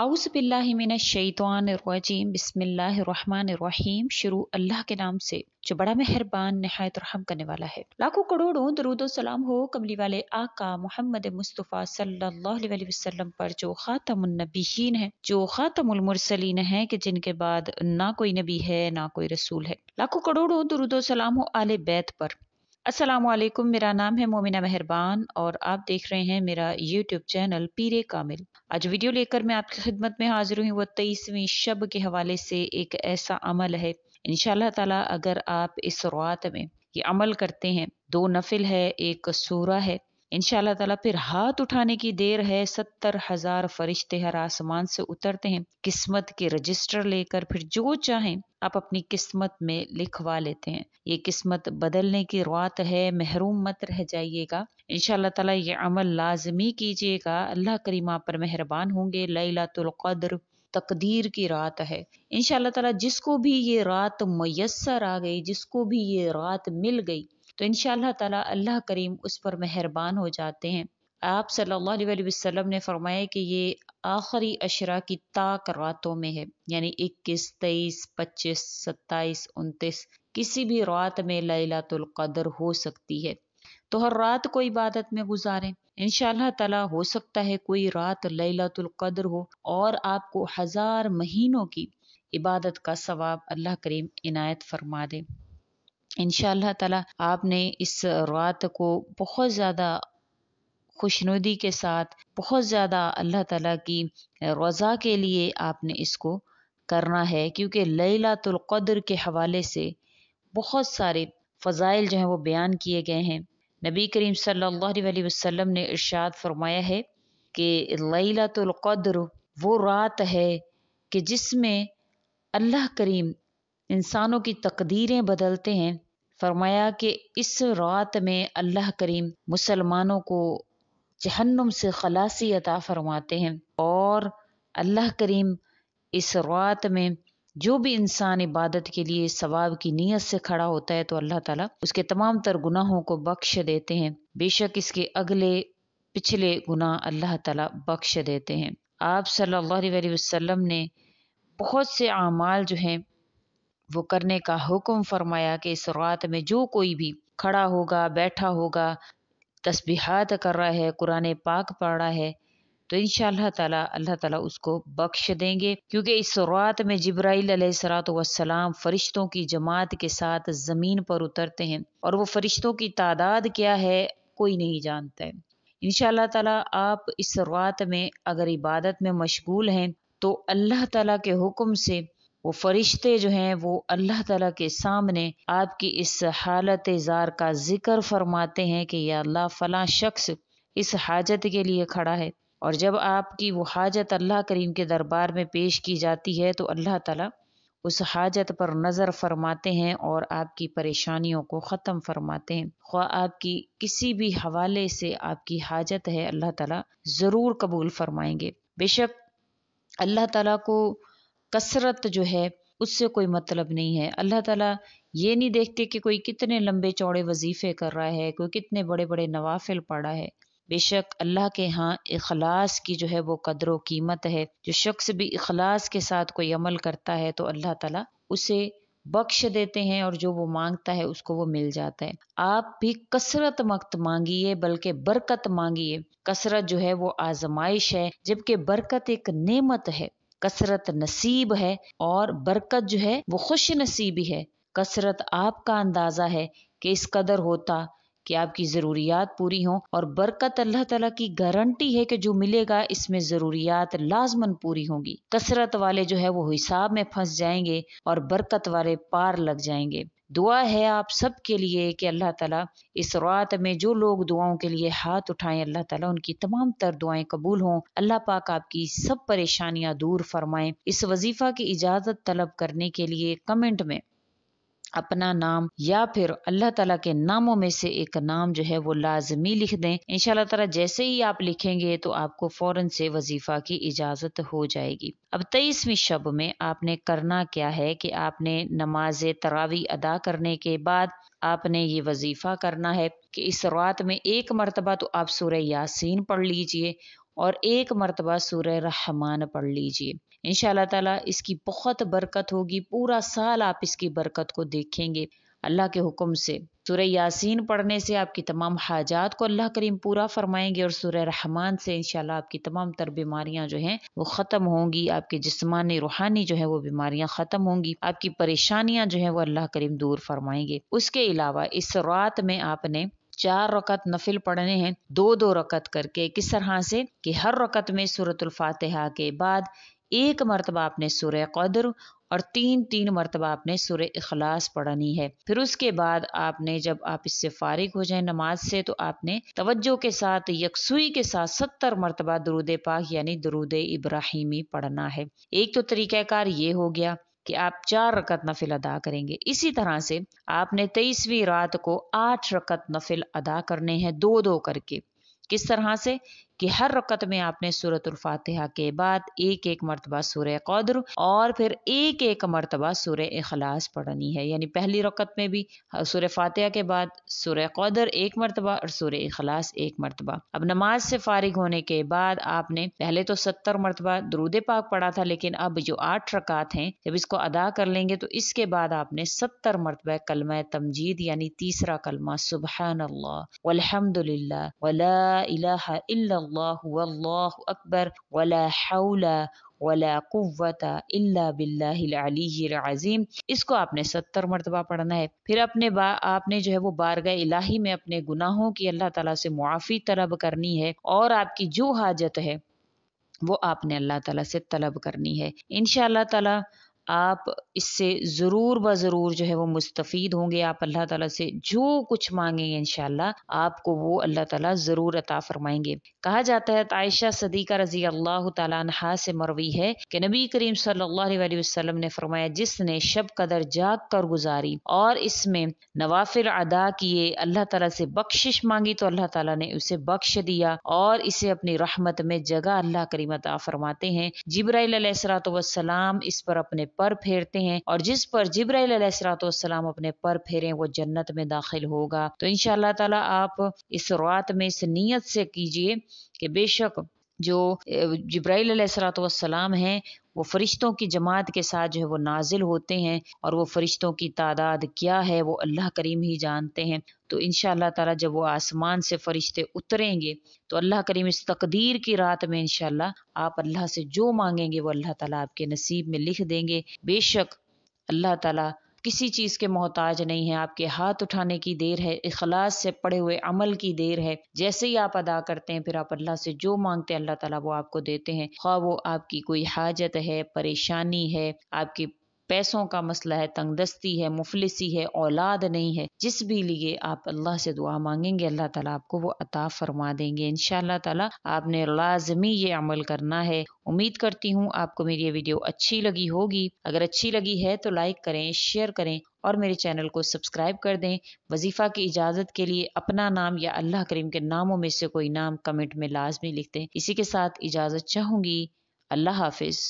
आउज़बिल्लिमिनशैतवानरजीम रहीम शुरू अल्लाह के नाम से जो बड़ा मेहरबान नहायत रहम करने वाला है लाखों करोड़ों दरुदो सलाम हो कमली वाले आका मोहम्मद मुस्तफ़ा सल्लल्लाहु अलैहि वसल्लम पर जो ख़ातमनबीन है जो खातमसलिन है कि जिनके बाद ना कोई नबी है ना कोई रसूल है लाखों करोड़ों दरुदो सलाम हो आले बैत पर असलकम मेरा नाम है मोमिना मेहरबान और आप देख रहे हैं मेरा यूट्यूब चैनल पीरे कामिल आज वीडियो लेकर मैं आपकी खिदमत में हाजिर हुई वो तेईसवीं शब के हवाले से एक ऐसा अमल है इन ताला अगर आप इस शुरुआत में ये अमल करते हैं दो नफिल है एक सूरा है इन तला फिर हाथ उठाने की देर है सत्तर हजार फरिश्ते हर आसमान से उतरते हैं किस्मत के रजिस्टर लेकर फिर जो चाहें आप अपनी किस्मत में लिखवा लेते हैं ये किस्मत बदलने की रात है महरूम मत रह जाइएगा इन तला ये अमल लाजमी कीजिएगा अल्लाह करीमा पर मेहरबान होंगे लैलातुल्कद्र तकदीर की रात है इन तला जिसको भी ये रात मैसर आ गई जिसको भी ये रात मिल गई तो इन ताला अल्लाह करीम उस पर मेहरबान हो जाते हैं आप सल्लल्लाहु अलैहि वसल्लम ने फरमाया कि ये आखिरी अशरा की ताक रातों में है यानी इक्कीस तेईस पच्चीस सत्ताईस उनतीस किसी भी रात में कदर हो सकती है तो हर रात को इबादत में गुजारें इन तला हो सकता है कोई रात कदर हो और आपको हज़ार महीनों की इबादत का सवाब अल्लाह करीम इनायत फरमा दे इन तला आपने इस रात को बहुत ज़्यादा खुशनुदी के साथ बहुत ज़्यादा अल्लाह ताला की रज़ा के लिए आपने इसको करना है क्योंकि लैलातुल्क़द्र के हवाले से बहुत सारे फ़ज़ाइल जो हैं वो बयान किए गए हैं नबी करीम सल्लल्लाहु अलैहि वसल्लम ने इरशाद फरमाया है कि लैलातुल्क़द्र वो रात है कि जिसमें अल्लाह करीम इंसानों की तकदीरें बदलते हैं फरमाया कि इस रात में अल्लाह करीम मुसलमानों को जहन्नुम से खलासी अता फरमाते हैं और अल्लाह करीम इस रात में जो भी इंसान इबादत के लिए सवाब की नीयत से खड़ा होता है तो अल्लाह ताला उसके तमाम तर गुनाहों को बख्श देते हैं बेशक इसके अगले पिछले गुनाह अल्लाह ताला बख्श देते हैं आप सल्लल्लाहु अलैहि वसल्लम ने बहुत से अमाल जो हैं वो करने का हुक्म फरमाया कि इस रात में जो कोई भी खड़ा होगा बैठा होगा तस्बीहात कर रहा है कुरान पाक पढ़ रहा है तो इन ताला अल्लाह ताला उसको बख्श देंगे क्योंकि इस रात में जब्राइल सलात फरिश्तों की जमात के साथ ज़मीन पर उतरते हैं और वो फरिश्तों की तादाद क्या है कोई नहीं जानता है इन ताला आप इस रात में अगर इबादत में मशगूल हैं तो अल्लाह ताला के हुक्म से वो फ़रिश्ते जो हैं वो अल्लाह ताला के सामने आपकी इस हालत ज़ार का ज़िक्र फरमाते हैं कि यह अल्लाह फ़ला शख्स इस हाजत के लिए खड़ा है और जब आपकी वो हाजत अल्लाह करीम के दरबार में पेश की जाती है तो अल्लाह ताला उस हाजत पर नज़र फरमाते हैं और आपकी परेशानियों को ख़त्म फरमाते हैं ख्वा आपकी किसी भी हवाले से आपकी हाजत है अल्लाह ताला ज़रूर कबूल फरमाएंगे बेशक अल्लाह ताला को कसरत जो है उससे कोई मतलब नहीं है अल्लाह ताला ये नहीं देखते कि कोई कितने लंबे चौड़े वजीफ़े कर रहा है कोई कितने बड़े बड़े नवाफिल पढ़ा है बेशक अल्लाह के यहाँ अखलास की जो है वो कदर व कीमत है जो शख्स भी अखलास के साथ कोई अमल करता है तो अल्लाह ताला उसे बख्श देते हैं और जो वो मांगता है उसको वो मिल जाता है आप भी कसरत मक्त मांगिए बल्कि बरकत मांगिए कसरत जो है वो आजमाइश है जबकि बरकत एक नेमत है कसरत नसीब है और बरकत जो है वो खुश नसीबी है कसरत आपका अंदाज़ा है कि इस कदर होता कि आपकी ज़रूरियात पूरी हों और बरकत अल्लाह तला की गारंटी है कि जो मिलेगा इसमें ज़रूरियात लाजमन पूरी होंगी कसरत वाले जो है वो हिसाब में फंस जाएंगे और बरकत वाले पार लग जाएंगे दुआ है आप सब के लिए कि अल्लाह ताला इस रात में जो लोग दुआओं के लिए हाथ उठाएं अल्लाह ताला उनकी तमाम तर दुआएं कबूल हों अल्लाह पाक आपकी सब परेशानियां दूर फरमाएं इस वजीफ़ा की इजाज़त तलब करने के लिए कमेंट में अपना नाम या फिर अल्लाह तला के नामों में से एक नाम जो है वो लाजमी लिख दें इन तला जैसे ही आप लिखेंगे तो आपको फ़ौरन से वजीफ़ा की इजाज़त हो जाएगी अब तेईसवीं शब में आपने करना क्या है कि आपने नमाज तरावी अदा करने के बाद आपने ये वजीफ़ा करना है कि इस रात में एक मरतबा तो आप सूर्य यासीन पढ़ लीजिए और एक मरतबा सूर्य रहमान पढ़ लीजिए इन तला इसकी बहुत बरकत होगी पूरा साल आप इसकी बरकत को देखेंगे अल्लाह के हुक्म से सुर यासीन पढ़ने से आपकी तमाम हाजात को अल्लाह करीम पूरा फरमाएंगे और सुर रहमान से इनशाला आपकी तमाम तर बीमारियां जो हैं वो ख़त्म होंगी आपके जिसमानी रूहानी जो है वो बीमारियां ख़त्म होंगी आपकी परेशानियां जो है वो अल्लाह करीम दूर फरमाएंगे उसके अलावा इस रात में आपने चार रकत नफिल पढ़ने हैं दो दो रकत करके किस तरह से कि हर रकत में सूरत फातिहा के बाद एक मरतबा आपने सुर कदर और तीन तीन मरतबा आपने सुर अखलास पढ़नी है फिर उसके बाद आपने जब आप इससे फारिग हो जाए नमाज से तो आपने तवज्जो के साथ यकसुई के साथ सत्तर मरतबा दरुद पाक यानी दरुद इब्राहिमी पढ़ना है एक तो तरीक़ाकार ये हो गया कि आप चार रकत नफिल अदा करेंगे इसी तरह से आपने तेईसवीं रात को आठ रकत नफिल अदा करने हैं दो दो करके किस तरह से कि हर रकत में आपने सूरत फातिहा के बाद एक एक मरतबा सूर्य कौद्र और फिर एक एक मरतबा सूर्य अखलास पढ़नी है यानी पहली रकत में भी सूर्य फातिहा के बाद सूर्य कौद्र एक मरतबा और सूर्य अखलास एक मरतबा अब नमाज से फारिग होने के बाद आपने पहले तो सत्तर मरतबा दरूद पाक पढ़ा था लेकिन अब जो आठ रकात हैं जब इसको अदा कर लेंगे तो इसके बाद आपने सत्तर मरतबा कलमा तमजीद यानी तीसरा कलमा सुबह अल्लाह वलहमदुल्ला illallah ولا حول ولا हौला वला بالله العلي العظيم इसको आपने सत्तर मरतबा पढ़ना है फिर अपने बा, आपने जो है वो बारगाह इलाही में अपने गुनाहों की अल्लाह ताला से मुआफ़ी तलब करनी है और आपकी जो हाजत है वो आपने अल्लाह ताला से तलब करनी है इन ताला आप इससे ज़रूर ब ज़रूर जो है वो मुस्तफ़ होंगे आप अल्लाह ताला से जो कुछ मांगेंगे इन आपको वो अल्लाह ताला ज़रूर अता फरमाएंगे कहा जाता है तायशा सदीक़ा रज़ी अल्लाह तहा से मरवी है कि नबी करीम सल्ला अलैहि ने फरमाया जिसने शब कदर जाग कर गुजारी और इसमें नवाफिल अदा किए अल्लाह तला से बख्शिश मांगी तो अल्लाह तला ने उसे बख्श दिया और इसे अपनी रहमत में जगह अल्लाह करीम अता फरमाते हैं जिब्राईल इस पर अपने पर फेरते हैं और जिस पर जब्राईसलाम अपने पर फेरे वो जन्नत में दाखिल होगा तो इनशाला ताला आप इस रात में इस नीयत से कीजिए कि बेशक जो जब्राईसलाम हैं वो फ़रिश्तों की जमात के साथ जो है वो नाजिल होते हैं और वो फ़रिश्तों की तादाद क्या है वो अल्लाह करीम ही जानते हैं तो इन तला जब वो आसमान से फ़रिश्ते उतरेंगे तो अल्लाह करीम इस तकदीर की रात में इन आप अल्लाह से जो मांगेंगे वो अल्लाह तला आपके नसीब में लिख देंगे बेशक अल्लाह तला किसी चीज़ के मोहताज नहीं है आपके हाथ उठाने की देर है अखलास से पड़े हुए अमल की देर है जैसे ही आप अदा करते हैं फिर आप अल्लाह से जो मांगते हैं अल्लाह ताला वो आपको देते हैं खा वो आपकी कोई हाजत है परेशानी है आपकी पैसों का मसला है तंगदस्ती है मुफलिसी है औलाद नहीं है जिस भी लिए आप अल्लाह से दुआ मांगेंगे अल्लाह ताला आपको वो अता फरमा देंगे इन ताला आपने लाजमी ये अमल करना है उम्मीद करती हूँ आपको मेरी ये वीडियो अच्छी लगी होगी अगर अच्छी लगी है तो लाइक करें शेयर करें और मेरे चैनल को सब्सक्राइब कर दें वजीफ़ा की इजाज़त के लिए अपना नाम या अल्लाह करीम के नामों में से कोई नाम कमेंट में लाजमी लिख दें इसी के साथ इजाज़त चाहूंगी अल्लाह हाफिज़